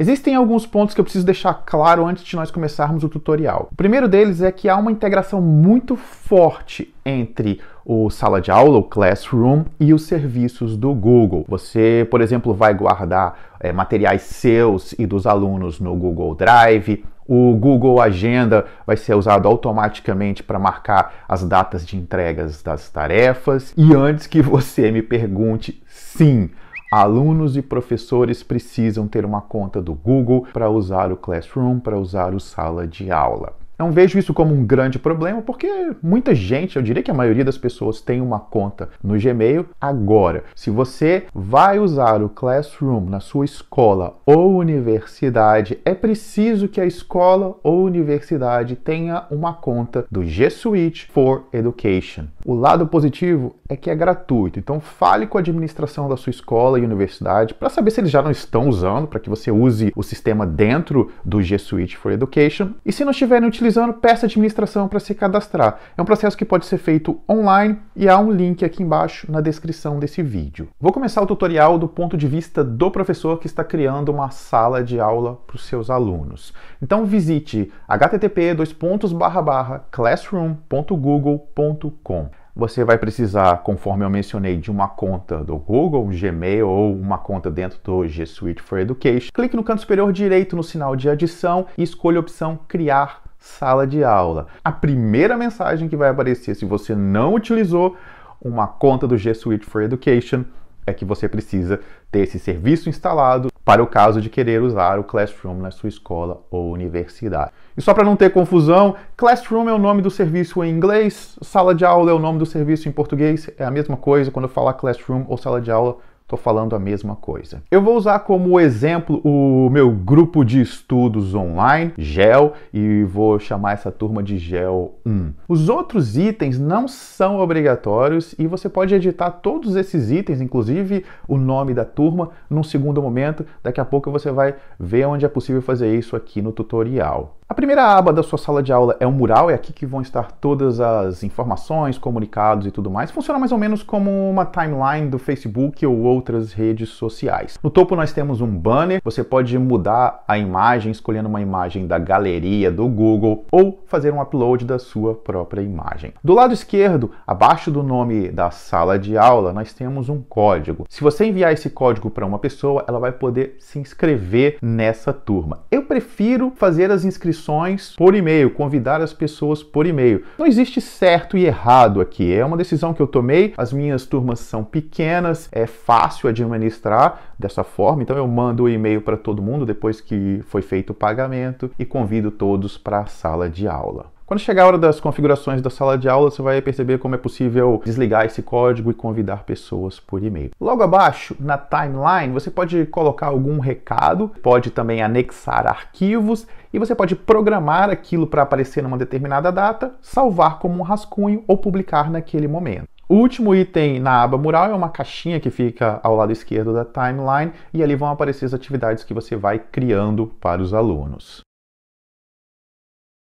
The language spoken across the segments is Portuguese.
Existem alguns pontos que eu preciso deixar claro antes de nós começarmos o tutorial. O primeiro deles é que há uma integração muito forte entre o sala de aula, o Classroom, e os serviços do Google. Você, por exemplo, vai guardar é, materiais seus e dos alunos no Google Drive, o Google Agenda vai ser usado automaticamente para marcar as datas de entregas das tarefas. E antes que você me pergunte, sim, Alunos e professores precisam ter uma conta do Google para usar o Classroom, para usar o sala de aula. Não vejo isso como um grande problema, porque muita gente, eu diria que a maioria das pessoas tem uma conta no Gmail. Agora, se você vai usar o Classroom na sua escola ou universidade, é preciso que a escola ou universidade tenha uma conta do G Suite for Education. O lado positivo é que é gratuito, então fale com a administração da sua escola e universidade para saber se eles já não estão usando, para que você use o sistema dentro do G Suite for Education. E se não estiverem utilizando, utilizando, peça administração para se cadastrar. É um processo que pode ser feito online e há um link aqui embaixo na descrição desse vídeo. Vou começar o tutorial do ponto de vista do professor que está criando uma sala de aula para os seus alunos. Então visite http://classroom.google.com. Você vai precisar, conforme eu mencionei, de uma conta do Google, Gmail ou uma conta dentro do G Suite for Education. Clique no canto superior direito no sinal de adição e escolha a opção Criar sala de aula. A primeira mensagem que vai aparecer se você não utilizou uma conta do G Suite for Education é que você precisa ter esse serviço instalado para o caso de querer usar o Classroom na sua escola ou universidade. E só para não ter confusão, Classroom é o nome do serviço em inglês, sala de aula é o nome do serviço em português, é a mesma coisa quando eu falar Classroom ou sala de aula, Tô falando a mesma coisa. Eu vou usar como exemplo o meu grupo de estudos online, GEL, e vou chamar essa turma de GEL 1. Os outros itens não são obrigatórios e você pode editar todos esses itens, inclusive o nome da turma, num segundo momento. Daqui a pouco você vai ver onde é possível fazer isso aqui no tutorial. A primeira aba da sua sala de aula é o mural, é aqui que vão estar todas as informações, comunicados e tudo mais. Funciona mais ou menos como uma timeline do Facebook ou outras redes sociais. No topo nós temos um banner, você pode mudar a imagem escolhendo uma imagem da galeria do Google ou fazer um upload da sua própria imagem. Do lado esquerdo, abaixo do nome da sala de aula, nós temos um código. Se você enviar esse código para uma pessoa, ela vai poder se inscrever nessa turma. Eu prefiro fazer as inscrições por e-mail, convidar as pessoas por e-mail. Não existe certo e errado aqui, é uma decisão que eu tomei. As minhas turmas são pequenas, é fácil fácil administrar dessa forma. Então eu mando o um e-mail para todo mundo depois que foi feito o pagamento e convido todos para a sala de aula. Quando chegar a hora das configurações da sala de aula, você vai perceber como é possível desligar esse código e convidar pessoas por e-mail. Logo abaixo, na timeline, você pode colocar algum recado, pode também anexar arquivos e você pode programar aquilo para aparecer numa determinada data, salvar como um rascunho ou publicar naquele momento. O último item na aba mural é uma caixinha que fica ao lado esquerdo da timeline e ali vão aparecer as atividades que você vai criando para os alunos.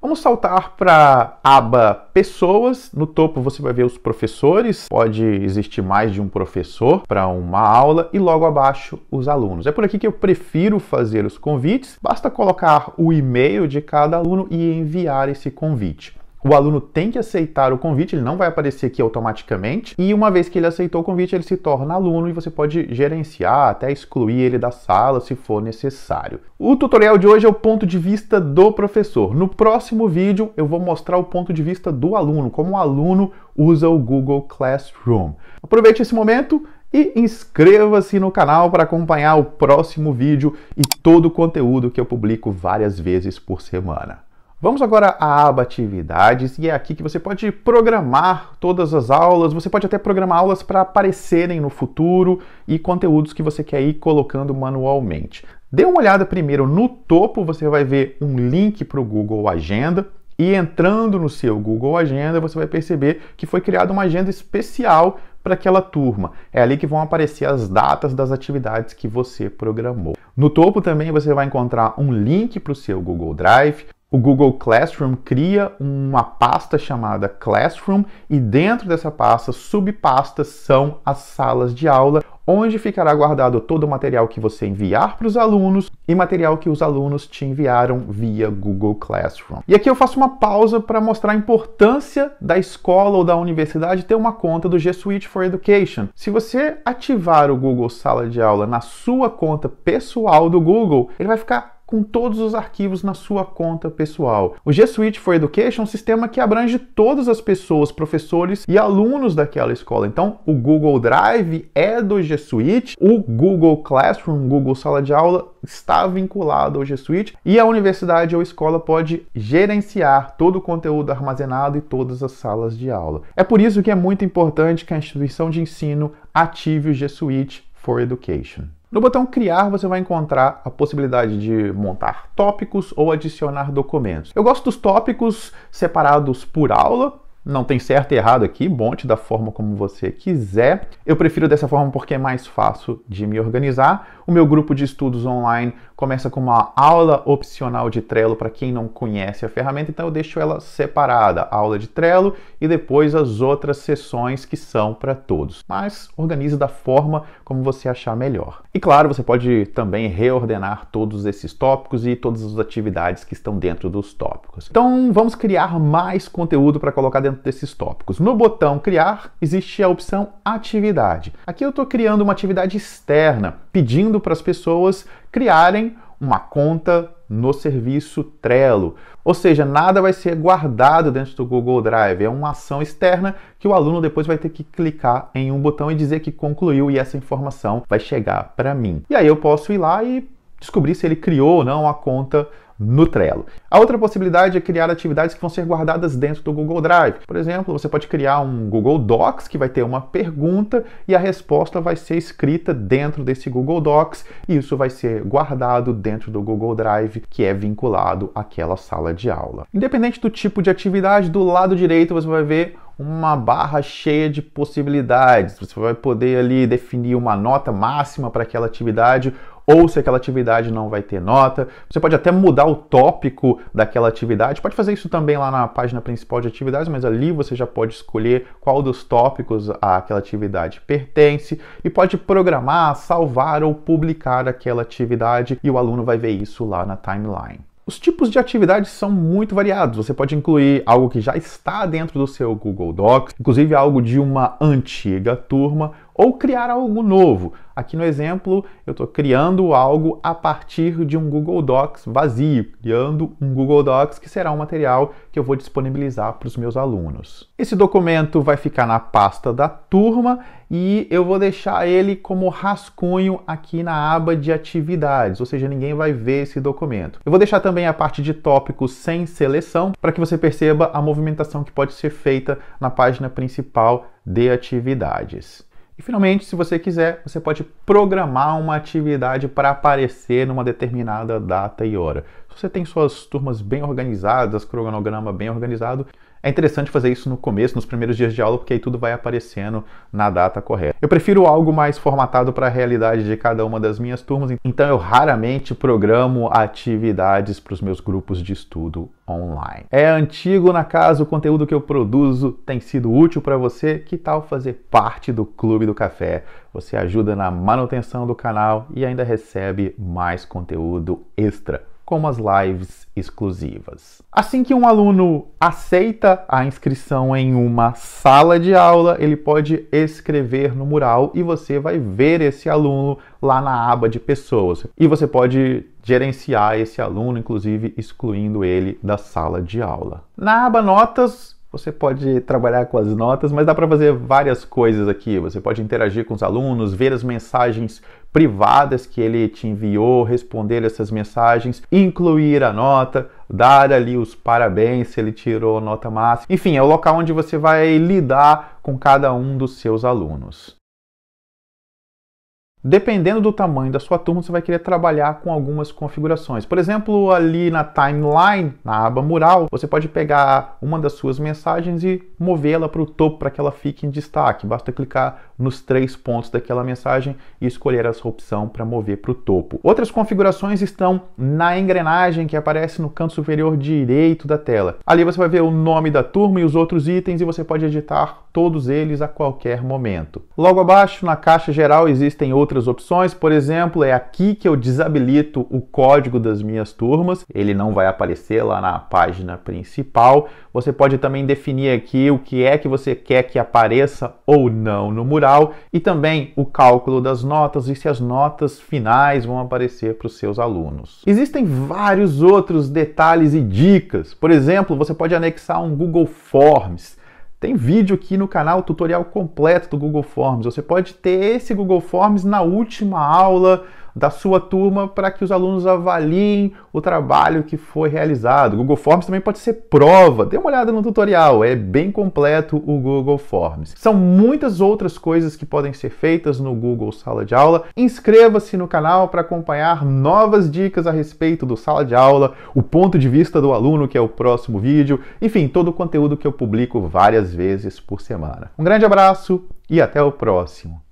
Vamos saltar para a aba Pessoas. No topo você vai ver os professores. Pode existir mais de um professor para uma aula e logo abaixo os alunos. É por aqui que eu prefiro fazer os convites. Basta colocar o e-mail de cada aluno e enviar esse convite. O aluno tem que aceitar o convite, ele não vai aparecer aqui automaticamente. E uma vez que ele aceitou o convite, ele se torna aluno e você pode gerenciar, até excluir ele da sala se for necessário. O tutorial de hoje é o ponto de vista do professor. No próximo vídeo, eu vou mostrar o ponto de vista do aluno, como o aluno usa o Google Classroom. Aproveite esse momento e inscreva-se no canal para acompanhar o próximo vídeo e todo o conteúdo que eu publico várias vezes por semana. Vamos agora à aba Atividades, e é aqui que você pode programar todas as aulas, você pode até programar aulas para aparecerem no futuro e conteúdos que você quer ir colocando manualmente. Dê uma olhada primeiro no topo, você vai ver um link para o Google Agenda, e entrando no seu Google Agenda, você vai perceber que foi criada uma agenda especial para aquela turma. É ali que vão aparecer as datas das atividades que você programou. No topo também você vai encontrar um link para o seu Google Drive, o Google Classroom cria uma pasta chamada Classroom e dentro dessa pasta, subpastas são as salas de aula, onde ficará guardado todo o material que você enviar para os alunos e material que os alunos te enviaram via Google Classroom. E aqui eu faço uma pausa para mostrar a importância da escola ou da universidade ter uma conta do G Suite for Education. Se você ativar o Google Sala de Aula na sua conta pessoal do Google, ele vai ficar com todos os arquivos na sua conta pessoal. O G Suite for Education é um sistema que abrange todas as pessoas, professores e alunos daquela escola. Então, o Google Drive é do G Suite, o Google Classroom, Google Sala de Aula está vinculado ao G Suite e a universidade ou escola pode gerenciar todo o conteúdo armazenado e todas as salas de aula. É por isso que é muito importante que a instituição de ensino ative o G Suite for Education. No botão Criar, você vai encontrar a possibilidade de montar tópicos ou adicionar documentos. Eu gosto dos tópicos separados por aula, não tem certo e errado aqui, monte da forma como você quiser. Eu prefiro dessa forma porque é mais fácil de me organizar. O meu grupo de estudos online começa com uma aula opcional de Trello para quem não conhece a ferramenta, então eu deixo ela separada, a aula de Trello e depois as outras sessões que são para todos. Mas organize da forma como você achar melhor. E claro, você pode também reordenar todos esses tópicos e todas as atividades que estão dentro dos tópicos. Então, vamos criar mais conteúdo para colocar dentro dentro desses tópicos. No botão Criar, existe a opção Atividade. Aqui eu estou criando uma atividade externa, pedindo para as pessoas criarem uma conta no serviço Trello. Ou seja, nada vai ser guardado dentro do Google Drive, é uma ação externa que o aluno depois vai ter que clicar em um botão e dizer que concluiu e essa informação vai chegar para mim. E aí eu posso ir lá e descobrir se ele criou ou não a conta no Trello. A outra possibilidade é criar atividades que vão ser guardadas dentro do Google Drive. Por exemplo, você pode criar um Google Docs que vai ter uma pergunta e a resposta vai ser escrita dentro desse Google Docs e isso vai ser guardado dentro do Google Drive que é vinculado àquela sala de aula. Independente do tipo de atividade, do lado direito você vai ver uma barra cheia de possibilidades. Você vai poder ali definir uma nota máxima para aquela atividade ou se aquela atividade não vai ter nota. Você pode até mudar o tópico daquela atividade. Pode fazer isso também lá na página principal de atividades, mas ali você já pode escolher qual dos tópicos aquela atividade pertence e pode programar, salvar ou publicar aquela atividade e o aluno vai ver isso lá na timeline. Os tipos de atividades são muito variados. Você pode incluir algo que já está dentro do seu Google Docs, inclusive algo de uma antiga turma, ou criar algo novo. Aqui no exemplo, eu estou criando algo a partir de um Google Docs vazio, criando um Google Docs que será um material que eu vou disponibilizar para os meus alunos. Esse documento vai ficar na pasta da turma e eu vou deixar ele como rascunho aqui na aba de atividades, ou seja, ninguém vai ver esse documento. Eu vou deixar também a parte de tópicos sem seleção para que você perceba a movimentação que pode ser feita na página principal de atividades. E finalmente, se você quiser, você pode programar uma atividade para aparecer numa determinada data e hora. Se você tem suas turmas bem organizadas, cronograma bem organizado, é interessante fazer isso no começo, nos primeiros dias de aula, porque aí tudo vai aparecendo na data correta. Eu prefiro algo mais formatado para a realidade de cada uma das minhas turmas, então eu raramente programo atividades para os meus grupos de estudo online. É antigo na casa, o conteúdo que eu produzo tem sido útil para você? Que tal fazer parte do Clube do Café? Você ajuda na manutenção do canal e ainda recebe mais conteúdo extra como as lives exclusivas. Assim que um aluno aceita a inscrição em uma sala de aula, ele pode escrever no mural e você vai ver esse aluno lá na aba de pessoas. E você pode gerenciar esse aluno, inclusive excluindo ele da sala de aula. Na aba notas, você pode trabalhar com as notas, mas dá para fazer várias coisas aqui. Você pode interagir com os alunos, ver as mensagens privadas que ele te enviou, responder essas mensagens, incluir a nota, dar ali os parabéns se ele tirou nota máxima. Enfim, é o local onde você vai lidar com cada um dos seus alunos. Dependendo do tamanho da sua turma, você vai querer trabalhar com algumas configurações. Por exemplo, ali na timeline, na aba mural, você pode pegar uma das suas mensagens e movê-la para o topo para que ela fique em destaque. Basta clicar nos três pontos daquela mensagem e escolher essa opção para mover para o topo. Outras configurações estão na engrenagem que aparece no canto superior direito da tela. Ali você vai ver o nome da turma e os outros itens e você pode editar todos eles a qualquer momento. Logo abaixo, na caixa geral, existem outras outras opções, por exemplo, é aqui que eu desabilito o código das minhas turmas, ele não vai aparecer lá na página principal. Você pode também definir aqui o que é que você quer que apareça ou não no mural e também o cálculo das notas e se as notas finais vão aparecer para os seus alunos. Existem vários outros detalhes e dicas. Por exemplo, você pode anexar um Google Forms tem vídeo aqui no canal, tutorial completo do Google Forms. Você pode ter esse Google Forms na última aula da sua turma para que os alunos avaliem o trabalho que foi realizado. O Google Forms também pode ser prova. Dê uma olhada no tutorial, é bem completo o Google Forms. São muitas outras coisas que podem ser feitas no Google Sala de Aula. Inscreva-se no canal para acompanhar novas dicas a respeito do Sala de Aula, o ponto de vista do aluno, que é o próximo vídeo, enfim, todo o conteúdo que eu publico várias vezes por semana. Um grande abraço e até o próximo.